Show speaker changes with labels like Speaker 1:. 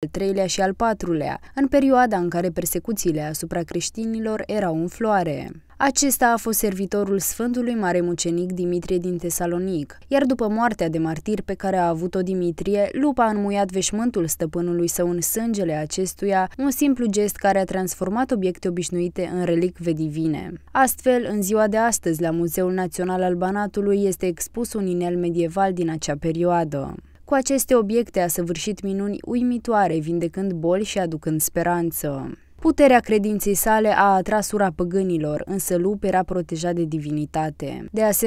Speaker 1: al treilea și al patrulea, în perioada în care persecuțiile asupra creștinilor erau în floare. Acesta a fost servitorul Sfântului Mare Mucenic Dimitrie din Tesalonic, iar după moartea de martir pe care a avut-o Dimitrie, lupa a înmuiat veșmântul stăpânului său în sângele acestuia, un simplu gest care a transformat obiecte obișnuite în relicve divine. Astfel, în ziua de astăzi, la Muzeul Național al Banatului este expus un inel medieval din acea perioadă. Cu aceste obiecte a săvârșit minuni uimitoare, vindecând boli și aducând speranță. Puterea credinței sale a atras ura păgânilor, însă Lup era protejat de divinitate. De asemenea,